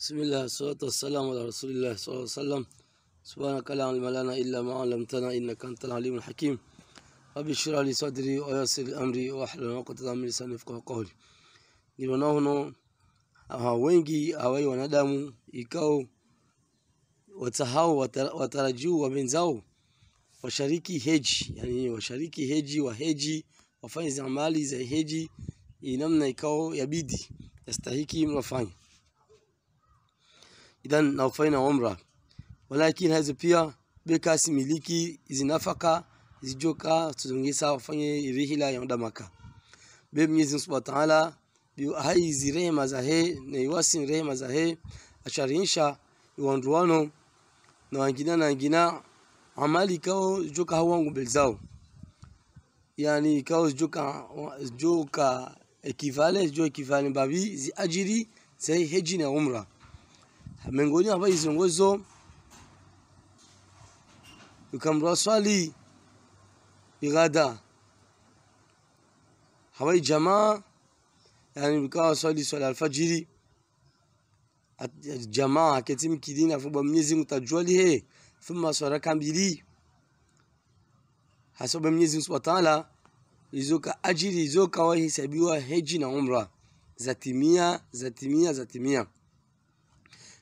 بسم الله والصلاة والسلام على رسول الله صلى الله عليه وسلم سبحانك لا علم لنا إلا ما علمتنا إنك أنت العليم الحكيم رب اشرح لي صدري ويسر أمري واحلل عقدة من لساني يفقهوا قولي يرونهن هاوينجي هاوي ونادامو يكاو وتهاو وترجو وبنزاو وشريكي هجي يعني وشريكي هجي وهجي وفايز أعمالي زي هجي ينمنا يكاو يبيدي يستهيكي مرفعين idan na kufanya umra walakin hazi pia beka similiki izi nafaka zijoka tuzungisa wafanye rihila ya muda maka be Mwenyezi Subhanahu wa Ta'ala bi hai zirema za he na iwasi rehema za he asharinsha iwanduano na wangina na wangina amali kao joka wangu belzao yani kao joka joka ekivale jo ekivale babi zi ajiri sai heji na umra miongoni hapa hizo nguzo ukamra swali igada hawai jamaa yani ukawa swali swali alfajiri jamaa aketi mkidini afu bwa Mwenyezi Mungu tajua lihe thumma swala kambili hasoba Mwenyezi Mungu Subhanahu Ta'ala izoka ajiri izoka wahesabiwa heji na umra zatimia zatimia zatimia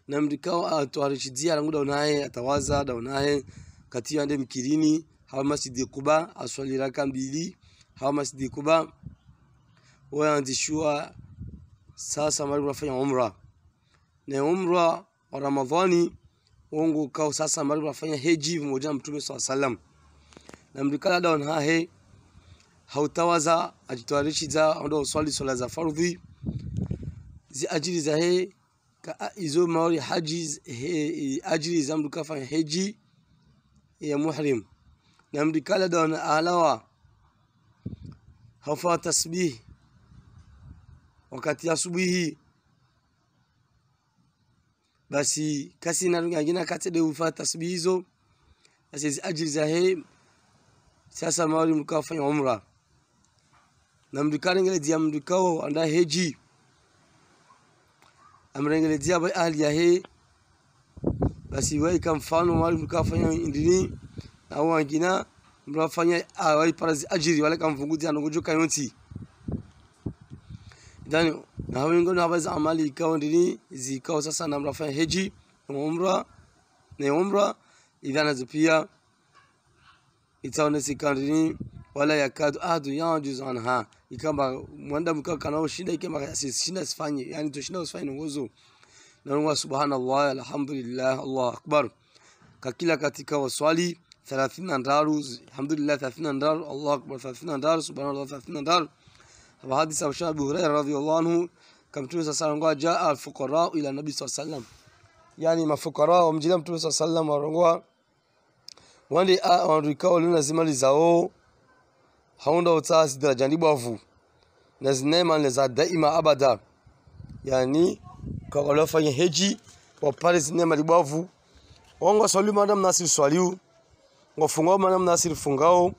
na mrikawa atwarishidzia ah, aranguda unaye atawaza da unaye kati ya ndem kirini hawa masjid kuba aswali raka mbili hawa masjidi kuba waanzishua sasa mali kufanya umra na umra wa ramadhani wangu kao sasa mali kufanya heji mmoja mtume swalla salam na mrikala da unaye hautawaza ajitwarishiza ndo swali swala za fardhi zi ajili za he ka izo mawri hajiz ajri zamdu kafan heji ya muhrim namdi kala don alawa hafa tasbih wakati asubuhi basi kasi narungagina katede ufa tasbih hizo basi ajili za he sasa mawri mkafanya umra na mdukana ngele dia mdukao anda heji amrengelezea habari hali ya hii, basi waika mfano wale mkafanya ndini na wangina mrafanya awai ah, parazi ajiri wale kamfunguti anongojoka kayonti ndani na hapo ngono hawa za amali ikawa ndini zikao sasa, na mrafanya heji na umra na umra idhana pia itaona sikandini wala yakadu ahadu yajiz anha, ikamba mwanda mka kana ushinda ikamba shinda sifanye yani tushinda usifanye nguzo na subhanallah alhamdulillah Allah akbar kakila katika waswali 30 ndaru alhamdulillah 30 ndaru Allah akbar 30 ndaru subhanallah 30 ndaru wa hadith abu Shabi Hurairah radhiyallahu anhu kamtu sasa ngoa jaa alfuqara ila nabi sallallahu yani mafukara wa wamjia mtume sallallahu alaihi wasallam warongoa wande ah, wanrikao lina zimali zao haunda utasi dira janibu bavu na zinema za daima abada yani kwa waliofanya heji wa pale zinema libavu ongo swali madam nasir swaliu fungo madam nasir fungao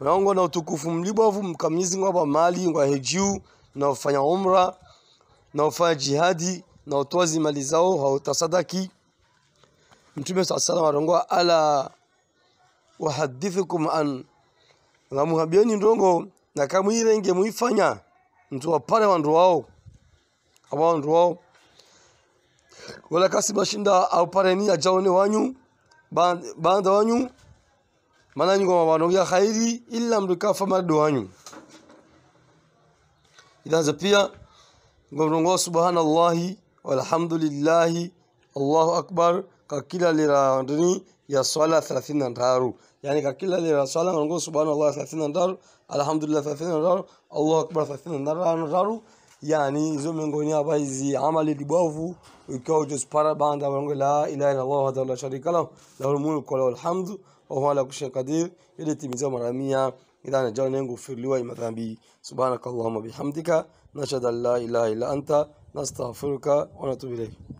naongo na utukufu mlibavu mkamnyizi ba mali ngo hejiu na ufanya umra na ufanya jihadi na utoazi mali zao hautasadaki mtume saa salam arongoa ala wahadithukum an ngamuhambieni ndongo nakamwirenge muifanya mtu wapale wandu wao aba wandu wao wala kasi pale aupareni ajaone wanyu banda wanyu mananyi ngoma ya khairi illa mdukafa mardo wanyu idanza pia ngomrongo subhanallahi walhamdulillahi allahu akbar kakila ndini يا صلاة 30 نهار يعني كاكيلا لي يا صلاة نقول سبحان الله 30 نهار الحمد لله 30 نهار الله أكبر 30 نهار يعني زوم نقول يا بايزي عملي دي بوفو ويكو جوز باراباندا لا إله إلا الله وحده لا شريك له له الملك وله الحمد وهو على كل شيء قدير إلى تيميزو مرامية إذا نجاو ننقو في اللواء مذنبي سبحانك اللهم وبحمدك نشهد أن لا إله إلا أنت نستغفرك ونتوب إليك